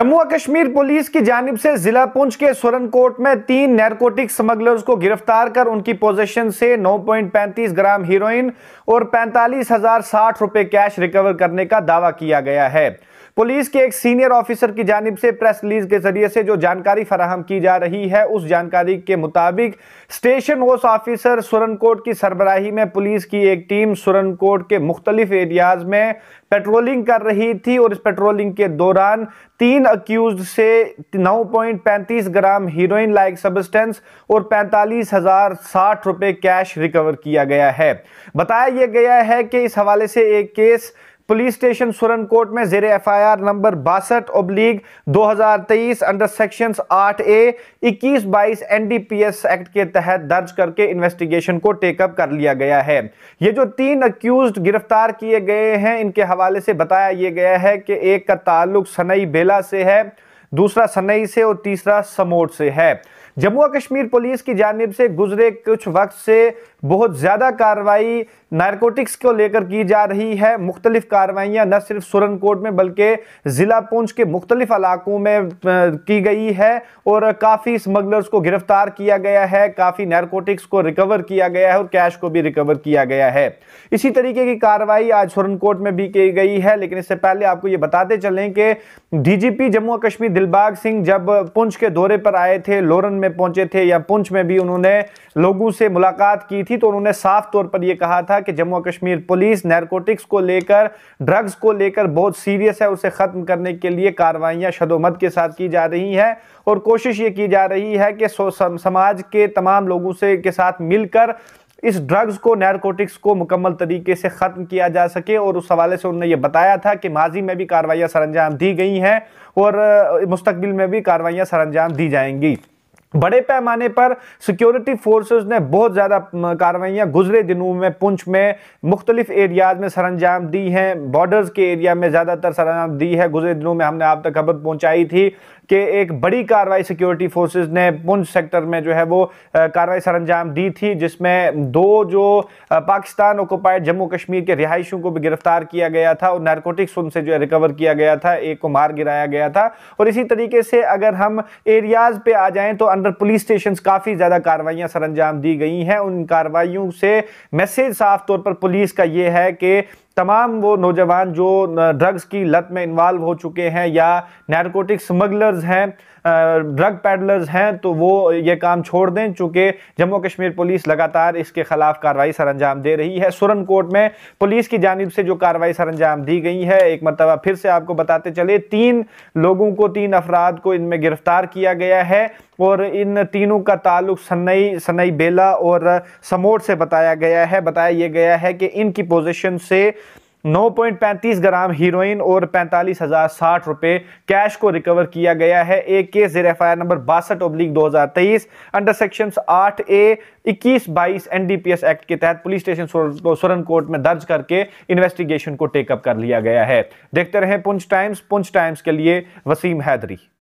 जम्मू और कश्मीर पुलिस की जानब से जिला पुंछ के सुरनकोट में तीन नैरकोटिक स्मगलर्स को गिरफ्तार कर उनकी पोजीशन से 9.35 ग्राम हीरोइन और पैंतालीस हजार साठ रुपए कैश रिकवर करने का दावा किया गया है पुलिस के एक सीनियर ऑफिसर की जानब से प्रेस रिलीज के जरिए से जो जानकारी फराहम की जा रही है उस जानकारी के मुताबिक स्टेशन हाउस ऑफिसर सुरनकोट की सरबराही में पुलिस की एक टीम सुरनकोट के मुख्तलिफ एरियाज में पेट्रोलिंग कर रही थी और इस पेट्रोलिंग के दौरान तीन अक्यूज से 9.35 ग्राम हीरोइन लाइक सब्सटेंस और पैंतालीस हजार साठ रुपए कैश रिकवर किया गया है बताया यह गया है कि इस हवाले से एक केस पुलिस स्टेशन सुरनकोट में जेर एफ आई आर नंबर बासठ ओब्लीग दो हजार तेईस अंडर सेक्शन आठ ए इक्कीस बाईस N D P S act के तहत दर्ज करके इन्वेस्टिगेशन को टेकअप कर लिया गया है ये जो तीन अक्यूज गिरफ्तार किए गए हैं इनके हवाले से बताया ये गया है कि एक का ताल्लुक सनई बेला से है दूसरा सनई से और तीसरा समोट से है जम्मू और कश्मीर पुलिस की जानब से गुजरे कुछ वक्त से बहुत ज़्यादा कार्रवाई नारकोटिक्स को लेकर की जा रही है मुख्तलिफ कार्रवाइयाँ न सिर्फ सुरनकोट में बल्कि ज़िला पुंछ के मुख्तलिफ इलाकों में की गई है और काफ़ी स्मगलर्स को गिरफ्तार किया गया है काफ़ी नारकोटिक्स को रिकवर किया गया है और कैश को भी रिकवर किया गया है इसी तरीके की कार्रवाई आज सुरनकोट में भी की गई है लेकिन इससे पहले आपको ये बताते चलें कि डीजीपी जम्मू और कश्मीर दिलबाग सिंह जब पुंछ के दौरे पर आए थे लोरन में में पहुंचे थे या पुंछ में भी उन्होंने लोगों से मुलाकात की थी तो उन्होंने साफ तौर पर यह कहा था कि जम्मू कश्मीर पुलिस नैरकोटिक्स को लेकर ड्रग्स को लेकर बहुत सीरियस है उसे ख़त्म करने के लिए कार्रवाइयाँ शदोमत के साथ की जा रही हैं और कोशिश ये की जा रही है कि समाज के तमाम लोगों से के साथ मिलकर इस ड्रग्स को नैरकोटिक्स को मुकम्मल तरीके से ख़त्म किया जा सके और उस हवाले से उन्होंने ये बताया था कि माजी में भी कार्रवाइयाँ सरंजाम दी गई हैं और मुस्तबिल में भी कार्रवाइयाँ सरंजाम दी जाएंगी बड़े पैमाने पर सिक्योरिटी फोर्सेस ने बहुत ज़्यादा कार्रवाइयाँ गुजरे दिनों में पुंछ में मुख्तलिफ एरियाज में सरंजाम दी हैं बॉर्डर्स के एरिया में ज़्यादातर सरंजाम दी है गुजरे दिनों में हमने आप तक खबर पहुंचाई थी कि एक बड़ी कार्रवाई सिक्योरिटी फोर्सेस ने पुंछ सेक्टर में जो है वो कार्रवाई सरंजाम दी थी जिसमें दो जो पाकिस्तान ओकोपाइड जम्मू कश्मीर के रिहायशियों को भी गिरफ्तार किया गया था और नारकोटिक्स उनसे जो है रिकवर किया गया था एक को मार गिराया गया था और इसी तरीके से अगर हम एरियाज पे आ जाए तो अंडर अंदर पुलिस स्टेशन काफ़ी ज़्यादा कार्रवाइयाँ सरंजाम दी गई हैं उन कार्रवाइयों से मैसेज साफ तौर पर पुलिस का यह है कि तमाम वो नौजवान जो ड्रग्स की लत में इन्वॉल्व हो चुके हैं या नैरकोटिक स्मगलर्स हैं ड्रग पैडलर्स हैं तो वो ये काम छोड़ दें चूँकि जम्मू कश्मीर पुलिस लगातार इसके खिलाफ कार्रवाई सर अंजाम दे रही है सुरन कोर्ट में पुलिस की जानब से जो कार्रवाई सर अंजाम दी गई है एक मरतबा फिर से आपको बताते चले तीन लोगों को तीन अफराद को इनमें गिरफ्तार किया गया है और इन तीनों का ताल्लुक सन्नई सनई बेला और समोट से बताया गया है बताया यह गया है कि इनकी पोजिशन से 9.35 ग्राम हीरोइन और पैंतालीस हजार साठ रुपए कैश को रिकवर किया गया है एक केस जेर एफ आई नंबर बासठ ओब्लिक दो हजार तेईस अंडर सेक्शन आठ ए इक्कीस बाईस एनडीपीएस एक्ट के तहत पुलिस स्टेशन सुरन कोर्ट में दर्ज करके इन्वेस्टिगेशन को टेकअप कर लिया गया है देखते रहे पुंछ टाइम्स पुंछ टाइम्स के लिए वसीम हैदरी